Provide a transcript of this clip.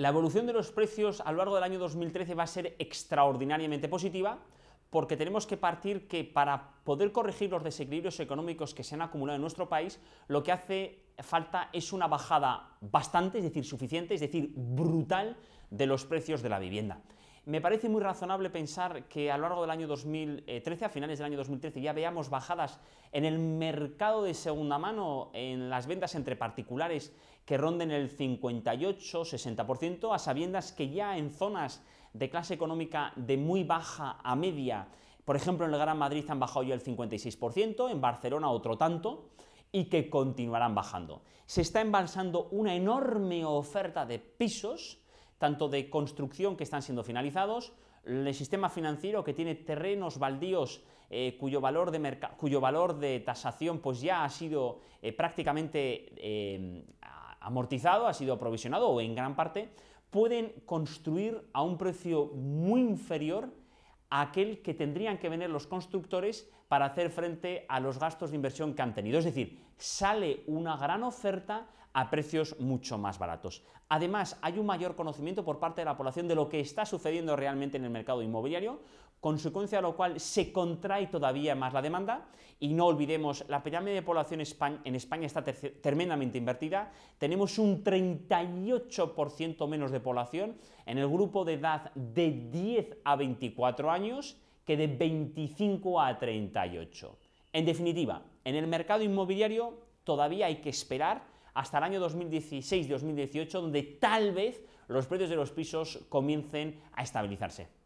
La evolución de los precios a lo largo del año 2013 va a ser extraordinariamente positiva porque tenemos que partir que para poder corregir los desequilibrios económicos que se han acumulado en nuestro país, lo que hace falta es una bajada bastante, es decir, suficiente, es decir, brutal de los precios de la vivienda. Me parece muy razonable pensar que a lo largo del año 2013, a finales del año 2013, ya veamos bajadas en el mercado de segunda mano, en las ventas entre particulares que ronden el 58-60%, a sabiendas que ya en zonas de clase económica de muy baja a media, por ejemplo en el Gran Madrid han bajado ya el 56%, en Barcelona otro tanto, y que continuarán bajando. Se está embalsando una enorme oferta de pisos, tanto de construcción que están siendo finalizados, el sistema financiero que tiene terrenos baldíos eh, cuyo, valor de cuyo valor de tasación pues ya ha sido eh, prácticamente eh, amortizado, ha sido aprovisionado o en gran parte, pueden construir a un precio muy inferior a aquel que tendrían que vender los constructores para hacer frente a los gastos de inversión que han tenido. Es decir, sale una gran oferta a precios mucho más baratos. Además, hay un mayor conocimiento por parte de la población de lo que está sucediendo realmente en el mercado inmobiliario, consecuencia de lo cual se contrae todavía más la demanda. Y no olvidemos, la pirámide de población en España está tremendamente invertida. Tenemos un 38% menos de población en el grupo de edad de 10 a 24 años que de 25 a 38. En definitiva, en el mercado inmobiliario todavía hay que esperar hasta el año 2016-2018, donde tal vez los precios de los pisos comiencen a estabilizarse.